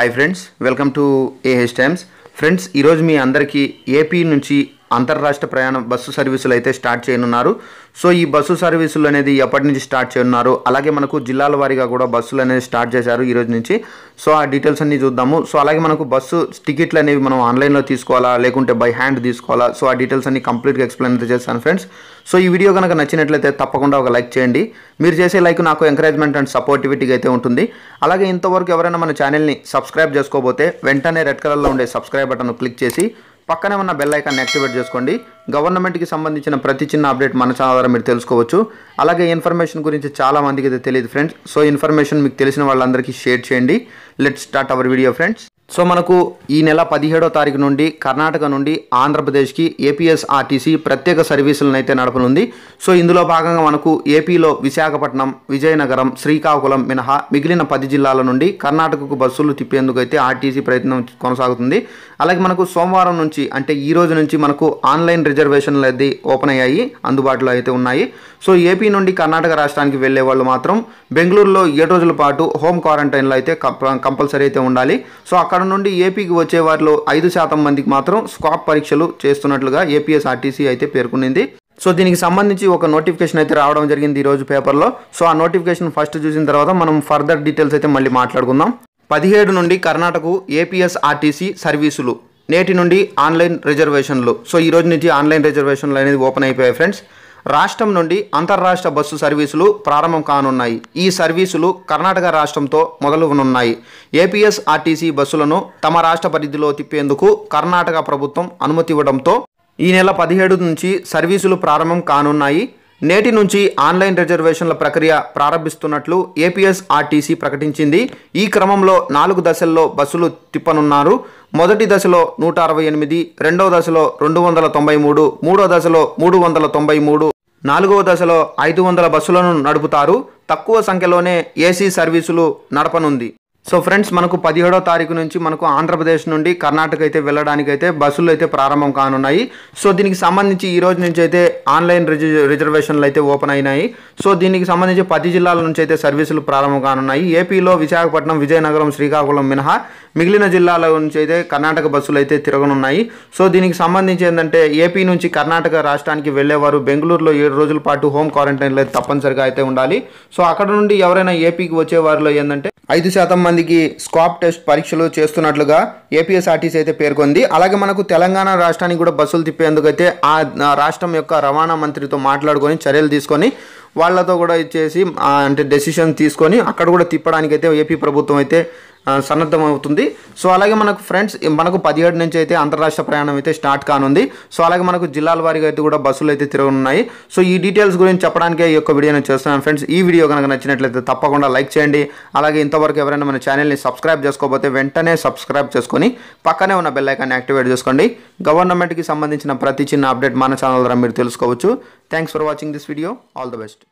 hi friends welcome to AH times friends ఈరోజు మీ అందరికీ ఏపీ నుంచి అంతర్రాష్ట్ర ప్రయాణ బస్సు సర్వీసులు అయితే స్టార్ట్ చేయనున్నారు సో ఈ బస్సు సర్వీసులు అనేది ఎప్పటి నుంచి స్టార్ట్ చేయనున్నారు అలాగే మనకు జిల్లాల వారీగా కూడా బస్సులు అనేది స్టార్ట్ చేశారు ఈరోజు నుంచి సో ఆ డీటెయిల్స్ అన్నీ చూద్దాము సో అలాగే మనకు బస్సు టికెట్లు అనేవి మనం ఆన్లైన్లో తీసుకోవాలా లేకుంటే బై హ్యాండ్ తీసుకోవాలా సో ఆ డీటెయిల్స్ అన్ని కంప్లీట్గా ఎక్స్ప్లెయిన్ అయితే చేస్తాను ఫ్రెండ్స్ సో ఈ వీడియో కనుక నచ్చినట్లయితే తప్పకుండా ఒక లైక్ చేయండి మీరు చేసే లైక్ నాకు ఎంకరేజ్మెంట్ అండ్ సపోర్టివిటీగా అయితే ఉంటుంది అలాగే ఇంతవరకు ఎవరైనా మన ఛానల్ని సబ్స్క్రైబ్ చేసుకోబోతే వెంటనే రెడ్ కలర్లో ఉండే సబ్స్క్రైబ్ బటన్ క్లిక్ చేసి పక్కనే ఉన్న బెల్ ఐకాన్ని యాక్టివేట్ చేసుకోండి గవర్నమెంట్కి సంబంధించిన ప్రతి చిన్న అప్డేట్ మన ఛానల్ ద్వారా మీరు తెలుసుకోవచ్చు అలాగే ఇన్ఫర్మేషన్ గురించి చాలా మందికి అయితే తెలియదు ఫ్రెండ్స్ సో ఇన్ఫర్మేషన్ మీకు తెలిసిన వాళ్ళందరికీ షేర్ చేయండి let start our video friends so మనకు ఈ నెల పదిహేడో తారీఖు నుండి కర్ణాటక నుండి ఆంధ్రప్రదేశ్కి ఏపీఎస్ఆర్టీసీ ప్రత్యేక సర్వీసులను అయితే నడపనుంది సో ఇందులో భాగంగా మనకు ఏపీలో విశాఖపట్నం విజయనగరం శ్రీకాకుళం మినహా మిగిలిన పది జిల్లాల నుండి కర్ణాటకకు బస్సులు తిప్పేందుకు అయితే ఆర్టీసీ ప్రయత్నం కొనసాగుతుంది అలాగే మనకు సోమవారం నుంచి అంటే ఈ రోజు నుంచి మనకు ఆన్లైన్ రిజర్వేషన్లు అయితే ఓపెన్ అయ్యాయి అందుబాటులో అయితే ఉన్నాయి సో ఏపీ నుండి కర్ణాటక రాష్ట్రానికి వెళ్ళే వాళ్ళు మాత్రం బెంగళూరులో ఏడు రోజుల పాటు హోమ్ క్వారంటైన్లో అయితే కంపల్సరీ అయితే ఉండాలి సో అక్కడ అక్కడ నుండి ఏపీకి వచ్చే వారిలో ఐదు శాతం మందికి మాత్రం స్కాప్ పరీక్షలు చేస్తున్నట్లుగా ఏపీఎస్ఆర్టీసీ అయితే పేర్కొనింది సో దీనికి సంబంధించి ఒక నోటిఫికేషన్ అయితే రావడం జరిగింది ఈరోజు పేపర్లో సో ఆ నోటిఫికేషన్ ఫస్ట్ చూసిన తర్వాత మనం ఫర్దర్ డీటెయిల్స్ అయితే మళ్ళీ మాట్లాడుకుందాం పదిహేడు నుండి కర్ణాటకకు ఏపీఎస్ఆర్టీసీ సర్వీసులు నేటి నుండి ఆన్లైన్ రిజర్వేషన్లు సో ఈ రోజు నుంచి ఆన్లైన్ రిజర్వేషన్లు అనేది ఓపెన్ అయిపోయాయి ఫ్రెండ్స్ రాష్ట్రం నుండి అంతర్రాష్ట్ర బస్సు సర్వీసులు ప్రారంభం కానున్నాయి ఈ సర్వీసులు కర్ణాటక రాష్ట్రంతో మొదలునున్నాయి ఏపీఎస్ ఆర్టీసీ బస్సులను తమ రాష్ట్ర పరిధిలో తిప్పేందుకు కర్ణాటక ప్రభుత్వం అనుమతి ఇవ్వడంతో ఈ నెల పదిహేడు నుంచి సర్వీసులు ప్రారంభం కానున్నాయి నేటి నుంచి ఆన్లైన్ రిజర్వేషన్ల ప్రక్రియ ప్రారంభిస్తున్నట్లు ఏపీఎస్ ఆర్టీసీ ప్రకటించింది ఈ క్రమంలో నాలుగు దశల్లో బస్సులు తిప్పనున్నారు మొదటి దశలో నూట అరవై ఎనిమిది రెండో దశలో రెండు వందల తొంభై మూడు మూడో దశలో మూడు వందల తొంభై మూడు నాలుగవ దశలో ఐదు వందల బస్సులను నడుపుతారు తక్కువ సంఖ్యలోనే ఏసీ సర్వీసులు నడపనుంది సో ఫ్రెండ్స్ మనకు పదిహేడో తారీఖు నుంచి మనకు ఆంధ్రప్రదేశ్ నుండి కర్ణాటక అయితే వెళ్ళడానికి అయితే బస్సులు అయితే ప్రారంభం కానున్నాయి సో దీనికి సంబంధించి ఈ రోజు నుంచి అయితే ఆన్లైన్ రిజర్వేషన్లు అయితే ఓపెన్ అయినాయి సో దీనికి సంబంధించి పది జిల్లాల నుంచి అయితే సర్వీసులు ప్రారంభం కానున్నాయి ఏపీలో విశాఖపట్నం విజయనగరం శ్రీకాకుళం మినహా మిగిలిన జిల్లాల నుంచి అయితే కర్ణాటక బస్సులు అయితే తిరగనున్నాయి సో దీనికి సంబంధించి ఏంటంటే ఏపీ నుంచి కర్ణాటక రాష్ట్రానికి వెళ్ళేవారు బెంగళూరులో ఏడు రోజుల పాటు హోమ్ క్వారంటైన్లో తప్పనిసరిగా అయితే ఉండాలి సో అక్కడ నుండి ఎవరైనా ఏపీకి వచ్చే వారిలో ఏంటంటే ఐదు శాతం మందికి స్కాప్ టెస్ట్ పరీక్షలు చేస్తున్నట్లుగా ఏపీఎస్ఆర్టీసీ అయితే పేర్కొంది అలాగే మనకు తెలంగాణ రాష్ట్రానికి కూడా బస్సులు తిప్పేందుకైతే ఆ రాష్ట్రం యొక్క రవాణా మంత్రితో మాట్లాడుకొని చర్యలు తీసుకొని వాళ్ళతో కూడా ఇచ్చేసి అంటే డెసిషన్ తీసుకొని అక్కడ కూడా తిప్పడానికి అయితే ఏపీ ప్రభుత్వం అయితే సన్నద్ధమవుతుంది సో అలాగే మనకు ఫ్రెండ్స్ మనకు పదిహేడు నుంచి అయితే అంతర్రాష్ట్ర ప్రయాణం అయితే స్టార్ట్ కానుంది సో అలాగే మనకు జిల్లాల వారిగా అయితే కూడా బస్సులు అయితే తిరగనున్నాయి సో ఈ డీటెయిల్స్ గురించి చెప్పడానికే ఈ యొక్క వీడియోని చేస్తున్నాను ఫ్రెండ్స్ ఈ వీడియో కనుక నచ్చినట్లయితే తప్పకుండా లైక్ చేయండి అలాగే ఇంతవరకు ఎవరైనా మన ఛానల్ని సబ్స్క్రైబ్ చేసుకోకపోతే వెంటనే సబ్స్క్రైబ్ చేసుకొని పక్కనే ఉన్న బెల్లైకాన్ని యాక్టివేట్ చేసుకోండి గవర్నమెంట్కి సంబంధించిన ప్రతి చిన్న అప్డేట్ మన ఛానల్ ద్వారా మీరు తెలుసుకోవచ్చు thanks for watching this video all the best